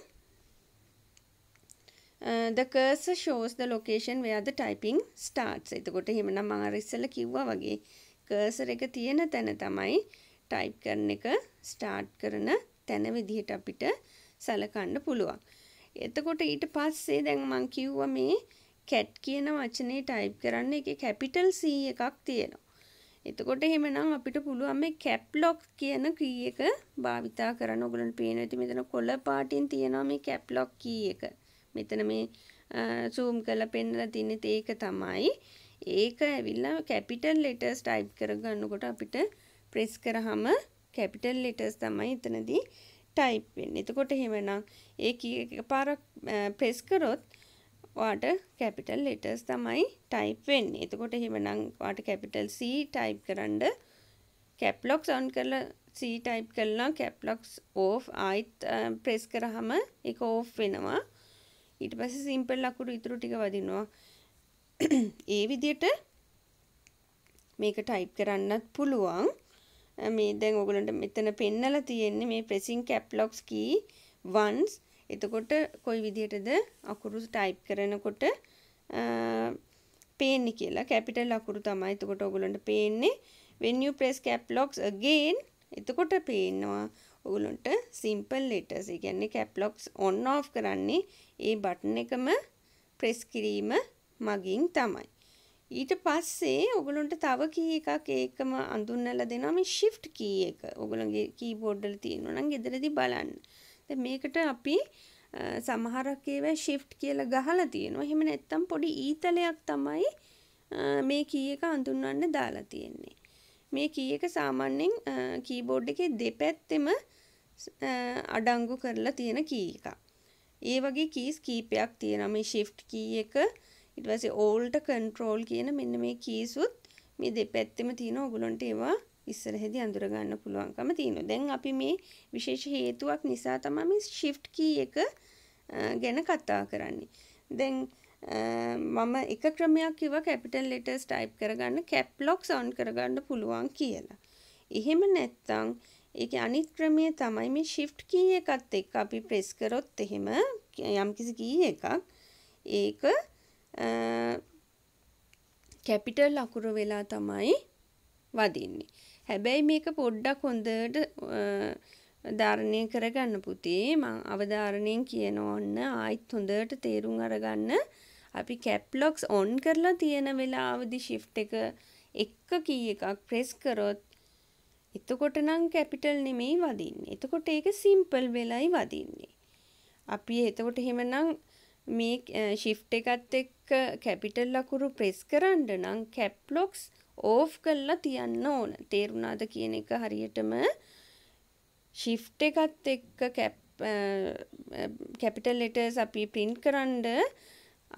the cursor shows the location where the typing starts. එතකොට එහෙමනම් මම අර ඉස්සෙල්ලා කිව්වා වගේ cursor එක තියෙන තැන තමයි type කරන එක start කරන තැන විදිහට අපිට සලකන්න පුළුවන්. එතකොට ඊට පස්සේ දැන් මම කිව්වා මේ කැට් කියන වචනේ ටයිප් කරන්න එක කැපිටල් සී එකක් තියෙනවා. එතකොට එහෙමනම් අපිට පුළුවන් මේ කැප් ලොක් කියන කී එක භාවිතා කරන්න. ඔයගලන්ට පේනවා ඉතින් මෙතන කොළ පාටින් තියෙනවා මේ කැප් ලොක් කී එක. මෙතන මේ zoom කරලා පෙන්නලා තින්නේ ඒක තමයි. ඒක ඇවිල්ලා කැපිටල් ලෙටර්ස් ටයිප් කරගන්නකොට අපිට ප්‍රෙස් කරාම කැපිටල් ලෙටර්ස් තමයි එතනදී ටයිප් වෙන්නේ. එතකොට එහෙමනම් ඒ කී එකපාරක් ප්‍රෙස් කරොත් ඔයාට කැපිටල් ලෙටර්ස් තමයි ටයිප් වෙන්නේ. එතකොට එහෙමනම් ඔයාට කැපිටල් C ටයිප් කරන්න cap locks on කරලා C ටයිප් කළා cap locks off ආයිත් press කරාම ඒක off වෙනවා. ඊට පස්සේ simple අකුරු ඉතුරු ටික වදිනවා. ඒ විදිහට මේක ටයිප් කරන්නත් පුළුවන්. මේ දැන් ඔයගලන්ට මෙතන පෙන්නලා තියෙන්නේ මේ pressing cap locks key once එතකොට කොයි විදිහටද අකුරු ටයිප් කරනකොට පේන්නේ කියලා කැපිටල් අකුරු තමයි එතකොට ඔයගොල්ලන්ට පේන්නේ when you press cap locks again එතකොට පේනවා ඔගොල්ලන්ට simple letters. ඒ කියන්නේ cap locks on off කරන්නේ ඒ බටන් එකම press කිරීම මගින් තමයි. ඊට පස්සේ ඔගොල්ලන්ට තව කී එකක් ඒකම අඳුන්වලා දෙනවා මේ shift key එක. ඔගොල්ලන්ගේ keyboard වල තියෙනවා නම් ගෙදරදී බලන්න. මේකට අපි සමහරක් ඒවා ශිෆ්ට් කියලා ගහලා තියෙනවා. එහෙම නැත්නම් පොඩි ඊතලයක් තමයි මේ කී එක හඳුන්වන්න දාලා තියෙන්නේ. මේ කී එක සාමාන්‍යයෙන් කීබෝඩ් එකේ දෙපැත්තෙම අඩංගු කරලා තියෙන කී එකක්. ඒ වගේ කීස් කීපයක් තියෙනවා. මේ shift කී එක ඊට පස්සේ alt control කියන මෙන්න මේ කීසුත් මේ දෙපැත්තෙම තියෙන ඕගොල්ලන්ට ඒවා ඉස්සරහෙදි අඳුර ගන්න පුළුවන්කම තියෙනවා. දැන් අපි මේ විශේෂ හේතුවක් නිසා තමයි මේ shift key එක ගැන කතා කරන්නේ. දැන් මම එක ක්‍රමයක් කිව්ව capital letters type කරගන්න cap locks on කරගන්න පුළුවන් කියලා. එහෙම නැත්නම් ඒක අනිත් ක්‍රමය තමයි මේ shift key එකත් එක්ක අපි press කරොත් එහෙම යම්කිසි key එකක් ඒක capital අකුර වෙලා තමයි වදින්නේ. හැබැයි මේක පොඩ්ඩක් හොඳට ධාරණය කරගන්න පුතේ මං අවධාරණයෙන් කියන ඔන්න ආයිත් හොඳට තේරුම් අරගන්න අපි කැප්ලොක්ස් ඔන් කරලා තියෙන වෙලාවදි ශිෆ්ට් එක එක කී එකක් ප්‍රෙස් කරොත් එතකොට නම් කැපිටල් නෙමෙයි වදින්නේ. එතකොට ඒක සිම්පල් වෙලයි වදින්නේ. අපි එතකොට එහෙමනම් මේ ශිෆ්ට් එකත් එක්ක කැපිටල් ලකුණු ප්‍රෙස් කරන්න නම් කැප්ලොක්ස් ඕෆ් කල්ලා තියන්න ඕන තේරුණාද කියන එක හරියටම ශිෆ්ට එකත් එක්ක කැපිටල් ලෙටර්ස් අපි ප්‍රින්ට් කරන්ඩ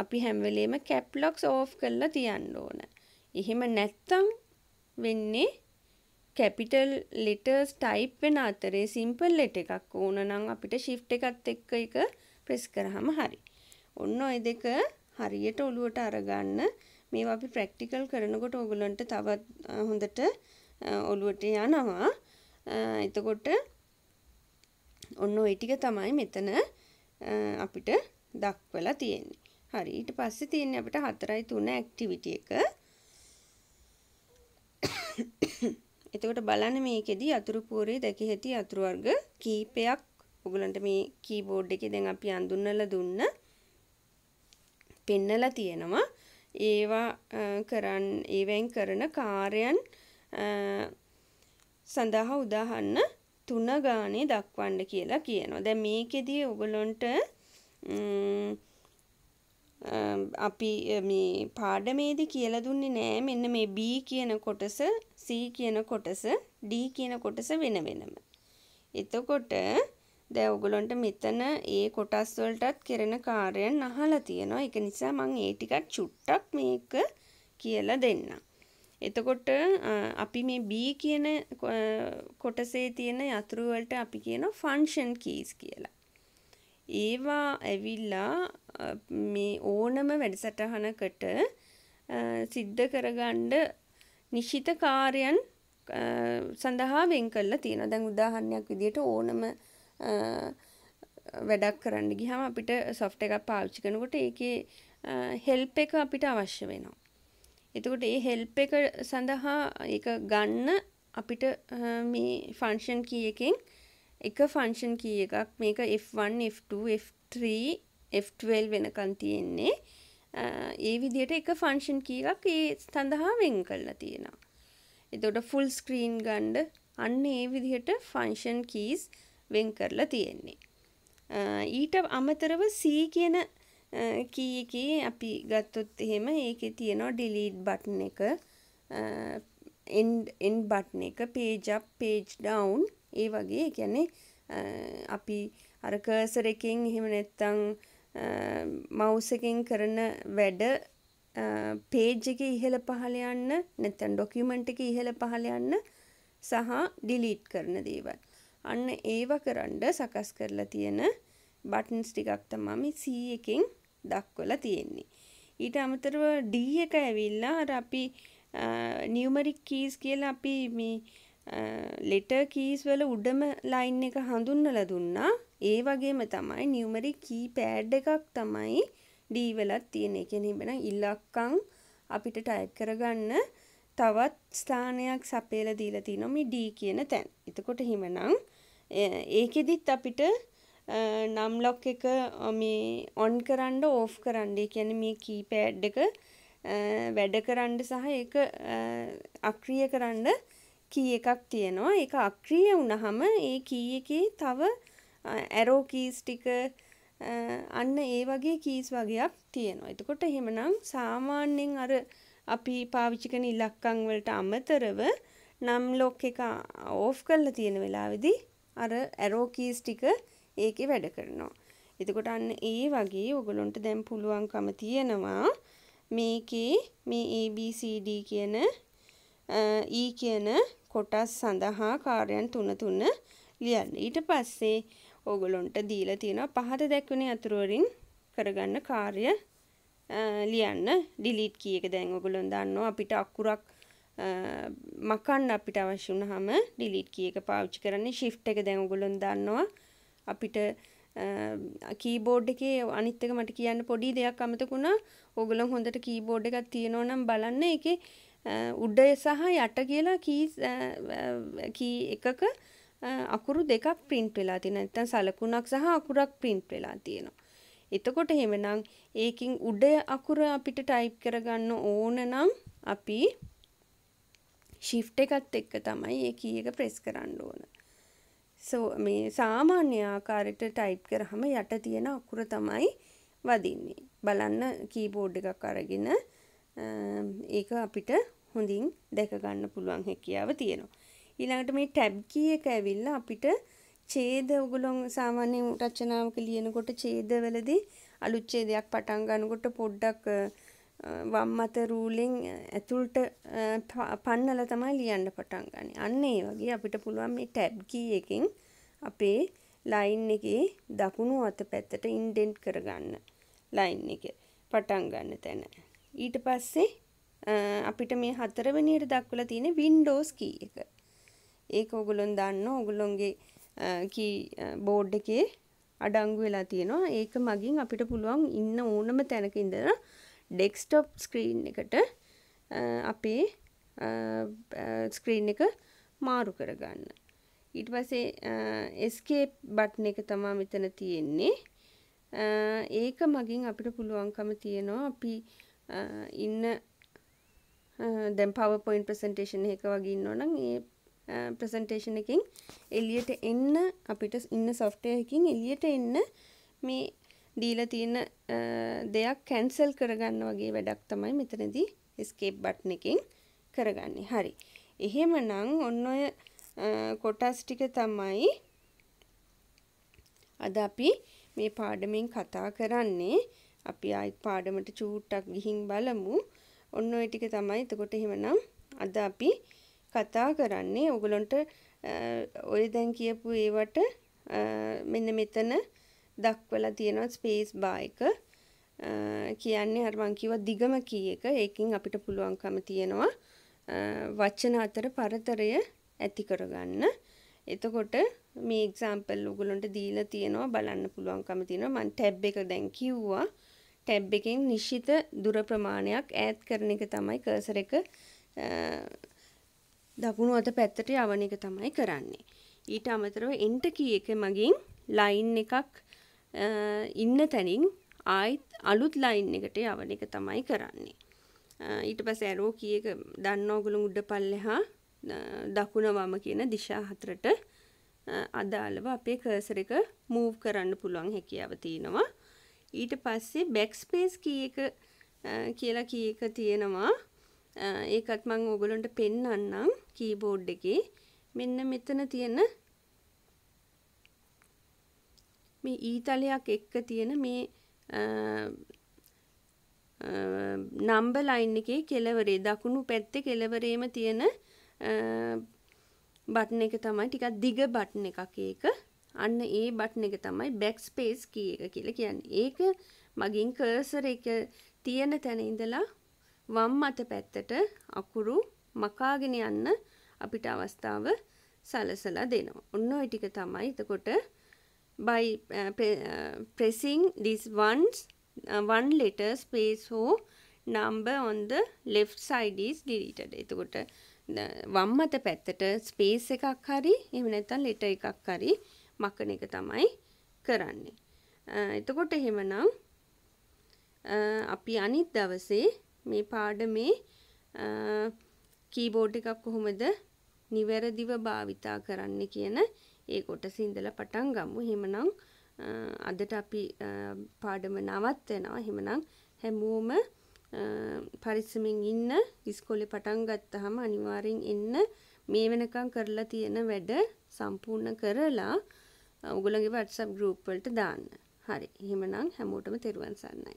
අපි හැම්වලේම කැප්ලොක්ස් ඕෆ් කල්ලා තියන්න ඕන එහෙම නැත්තම් වෙන්නේ කැපිටල් ලෙටර්ස් ටයිප් වෙන අතරේ සිම්පල් ලෙට එකක් ඕන නම් අපිට ශිෆ්ට එකත් එක්ක එක ප්‍රෙස් කරහම හරි ඔන්න ඔය දෙක හරියට ඔළුවට අරගන්න මේවා අපි ප්‍රැක්ටිකල් කරනකොට ඕගොල්ලන්ට තවත් හොඳට ඔළුවට යනවා. එතකොට ඔන්න ওই ටික තමයි මෙතන අපිට දක්වලා තියෙන්නේ. හරි ඊට පස්සේ තියෙන්නේ අපිට 4.3 ඇක්ටිවිටි එක. එතකොට බලන්න මේකෙදි අතුරු පූරේ දැකිය හැකි අතුරු වර්ග කීපයක් ඔයගලන්ට මේ කීබෝඩ් එකේ දැන් අපි අඳුන්වලා දුන්න පෙන්නලා තියෙනවා. ඒවා කරන්න ඒවැන් කරන කාර්යන් සඳහා උදාහන්න තුන ගානේ දක්වන්න කියලා කියනවා. දැන් මේකෙදී ඔයගලන්ට අපි මේ පාඩමේදී කියලා දුන්නේ නෑ මෙන්න මේ B කියන කොටස C කියන කොටස D කියන කොටස වෙන වෙනම. එතකොට දැන් ඔයගලන්ට මෙතන ඒ කොටස් වලටත් කරන කාර්යයන් අහලා තියෙනවා. ඒක නිසා මම ඒ ටිකක් චුට්ටක් මේක කියලා දෙන්නම්. එතකොට අපි මේ B කියන කොටසේ තියෙන යතුරු වලට අපි කියනවා function keys කියලා. ඒවා ඇවිල්ලා මේ ඕනම වැඩසටහනකට සිද්ධ කරගන්න නිශ්චිත කාර්යයන් සඳහා වෙන් කරලා තියෙනවා. දැන් උදාහරණයක් විදිහට ඕනම වැඩක් කරන්න ගිහම අපිට සොෆ්ට එකක් පාවිච්චි කනකොට ඒක හෙල්ප් එක අපිට අවශ්‍ය වෙනවා. එතකොට ඒ හෙල්ප් එක සඳහා එක ගන්න අපිට මේ ෆංෂන් කී එකෙන් එක ෆංෂන් කී එකක් මේක F1 F2 F3 F12 වෙනකන් තියෙන්නේ ඒ විදියට එක ෆංෂන් කී එකක් ඒ සඳහා වෙන් කරලා තියෙනවා. එතකොට ෆුල් ස්ක්‍රීන් ගන්න අන්න ඒ විදිහට ෆංෂන් කීස් වෙන් කරලා තියෙන්නේ. ඊට අමතරව සී කියන කීකේ අපි ගත්තොත් එහෙම ඒකේ තියෙනවා ඩිලීට් බටන් එක එන් බට්න එක පේජප් පේජ් ඩවන්් ඒ වගේ කියන්නේ අපි අරකර්සර එකින් එහෙම නැත්තං මවසකින් කරන වැඩ පේජ් එක ඉහළ පහළ යන්න නැතැන් ඩොකියමන්ට් එක ඉහළ පහළ යන්න සහ ඩිලීට් කරන දේවල් අන්න ඒව කරන්න සකස් කරලා තියෙන බටන්ස් ටිකක් තමයි මේ C එකෙන් දක්වලා තියෙන්නේ. ඊට අමතරව D එක ඇවිල්ලා අර අපි නියුමරික් කීස් කියලා අපි මේ ලෙටර් කීස් වල උඩම ලයින් එක හඳුන්වලා දුන්නා. ඒ වගේම තමයි නියුමරික් කී පෑඩ් එකක් තමයි D වලත් තියෙන. ඒ කියන්නේ එහෙනම් ඉලක්කම් අපිට ටයිප් කරගන්න තවත් ස්ථානයක් සපයලා දීලා තිනවා මේ D කියන තැන. එතකොට හිමනම් ඒකෙදිත් අපිට නම්ලොක් එක මේ ඔන් කරන්න ඕෆ් කරන්නේ කියන මේ කීපෑඩ් එක වැඩ කරන්න සහ එක අක්‍රිය කරන්න කී එකක් තියෙනවා එක අක්‍රිය වුණහම ඒ කී එකේ තව ඇරෝ කීස් ටික අන්න ඒ වගේ කීස් වගේක් තියෙනවා. එතකොට එහෙමනම් සාමාන්‍යයෙන් අර අපි පාවිච්චි කරන ඉලක්කම් වලට අමතරව නම් ලොක් එක ඕෆ් කරලා තියෙන වෙලාවේදී අර ඇරෝ කීස් ටික ඒකේ වැඩ කරනවා. එතකොට අන්න ඒ වගේ ඔයගලන්ට දැන් පුළුවන්කම තියෙනවා මේකේ මේ ABCD කියන E කියන කොටස් සඳහා කාර්යයන් තුන තුන ලියන්න. ඊට පස්සේ ඕගොල්ලොන්ට දීලා තියෙනවා පහත දැක්වෙන අතුරු වලින් කරගන්න කාර්ය ලියන්න ඩිලීට් කී එක දැන් ඔයගොල්ලෝ දන්නවා අපිට අකුරක් මකන්න අපිට අවශ්‍ය වුණාම delete key එක පාවිච්චි කරන්නේ shift එක දැන් ඔයගොල්ලෝ දන්නවා අපිට කීබෝඩ් එකේ අනිත් එක මට කියන්න පොඩි දෙයක් අමතක වුණා ඕගොල්ලෝ හොඳට කීබෝඩ් එකක් තියෙනවා නම් බලන්න ඒකේ උඩ සහ යට කියලා කී කී එකක අකුරු දෙකක් print වෙලා තියෙන නැත්නම් සලකුණක් සහ අකුරක් print වෙලා තියෙනවා. එතකොට එහෙමනම් ඒකින් උඩ අකුර අපිට type කරගන්න ඕන නම් අපි ශිෆ්ට එකත් එක්ක තමයි ඒ කීයක ප්‍රෙස් කරන්න ඕන සෝ මේ සාමාන්‍ය ආකාරයට ටයිප් කරහම යට තියෙන අකුර තමයි වදින්නේ බලන්න කීබෝඩ් එකක් අරගෙන ඒක අපිට හොඳින් දැකගන්න පුළුවන් හැකියාව තියෙනවා ඊළඟට මේ ටැබ් කී එක ඇවිල්ලා අපිට ඡේද ඔගොල්ලෝ සාමාන්‍ය රචනාවක ලියනකොට ඡේදවලදී අලුත් ඡේදයක් පටන් ගන්නකොට පොඩ්ඩක් වම්මත රූලෙන් ඇතුල්ට පන්නල තමයි ලියන්න පටන් ගන්න අන්න ඒ වගේ අපිට පුළුවන් මේ ටැබ්ගී එකින් අපේ ලයින් එකේ දකුණු අත පැත්තට ඉන්ඩෙන්ට් කරගන්න ලයින් එක පටන් ගන්න තැන ඊට පස්සේ අපිට මේ හතරවනියට දක්වලා තියෙන වින්ඩෝස් කී එක ඒක ඔගොලොන් දන්න ඔගොලොන්ගේ කී බෝඩ් එකේ අඩංගු වෙලා තියෙනවා ඒක මගින් අපිට පුළුවන් ඉන්න ඕනම තැනක ඉඳලා ඩෙක්ස්ටොප් ස්ක්‍රීන් එකට අපේ ස්ක්‍රීන් එක මාරු කරගන්න ඊට පස්සේ එස්කේ බට්න එක තමා මෙතන තියෙන්නේ ඒක මගින් අපිට පුළුවන්කම තියෙනවා අපි ඉන්න දැම් පවපොයින් ප්‍රසන්ටේෂන එක වගේන්න ඕනම් ඒ ප්‍රසන්ටේෂන එකින් එලියට එන්න අපිට ඉන්න සොෆ්ටයකින් එලියට එන්න මේ දීලා තියෙන දෙයක් කැන්සල් කරගන්න වගේ වැඩක් තමයි මෙතනදී escape button එකෙන් කරගන්නේ. හරි. එහෙමනම් ඔන්න ඔය කොටස් ටික තමයි අද අපි මේ පාඩමෙන් කතා කරන්නේ. අපි ආයිත් පාඩමට චූට්ටක් ගිහින් බලමු. ඔන්න ඔය ටික තමයි. එතකොට එහෙමනම් අද අපි කතා කරන්නේ ඔයගලන්ට ඔය දැන් කියපු ඒවට මෙන්න මෙතන දක්වලා තියෙනවා ස්පේස් බා එක කියන්නේ අර මං කිව්වා දිගම කී එක ඒකෙන් අපිට පුළුවන්කම තියෙනවා වචන අතර පරතරය ඇති කරගන්න. එතකොට මේ එක්සැම්පල් උගලන්ට දීලා තියෙනවා බලන්න පුළුවන්කම තියෙනවා මං ටැබ් එක දැන් කිව්වා ටැබ් එකෙන් නිශ්චිත දුර ප්‍රමාණයක් ඈත් කරන එක තමයි කර්සර් එක දකුණු අත පැත්තට යවන එක තමයි කරන්නේ. ඊට අමතරව එන්ට කී එක මගින් ලයින් එකක් ඉන්න තැනින් ආයිත් අලුත් ලයින් එකට යවන එක තමයි කරන්නේ. ඊට පස ඇරෝ කියක දන්නෝගුළු උඩ පල්ලෙහා දකුණ වම කියන දිශා හතරට අදාළව අපේ කර්සර එක මූව් කරන්න පුළුවන් හැකියාව තියෙනවා. ඊට පස්සේ බැක්ස්පේස් කීක කියලා කීක තියෙනවා ඒකත් මං ඔගලොන්ට පෙන්න්නම් කීබෝඩ් එකේ මෙන්න මෙතන තියෙන මේ ඊතලයක් එක්ක තියෙන මේ නම්බ ලයින් එකේ කෙලවරේ දකුණු පැත්තේ කෙලවරේම තියෙන බටන් එක තමයි ටිකක් දිග බටන් එකක් ඒක. අන්න ඒ බටන් එක තමයි backspace key එක කියලා කියන්නේ. ඒක මගින් කර්සර් එක තියෙන තැන ඉඳලා වම් අත පැත්තට අකුරු මකාගෙන යන්න අපිට අවස්ථාව සලසලා දෙනවා. ඔන්න ඔය ටික තමයි එතකොට by uh, uh, pressing this ones uh, one letter space or number on the left side is deleted. එතකොට වම් මත පැත්තට ස්පේස් එකක් හරි එහෙම නැත්නම් ලෙටර් එකක් හරි මකන එක තමයි කරන්නේ. Uh, එතකොට එහෙමනම් uh, අපි අනිත් දවසේ මේ පාඩමේ කීබෝඩ් එකක් කොහොමද නිවැරදිව භාවිතා කරන්න කියන ඒ කොටස ඉඳලා පටන් ගමු. එහෙමනම් අදට අපි පාඩම නවත්වනවා. එහෙමනම් හැමෝම පරිස්සමින් ඉන්න ඉස්කෝලේ පටන් ගත්තාම අනිවාර්යෙන් එන්න මේ වෙනකම් කරලා තියෙන වැඩ සම්පූර්ණ කරලා ඔයගොල්ලන්ගේ WhatsApp group වලට දාන්න. හරි. එහෙමනම් හැමෝටම තෙරුවන් සරණයි.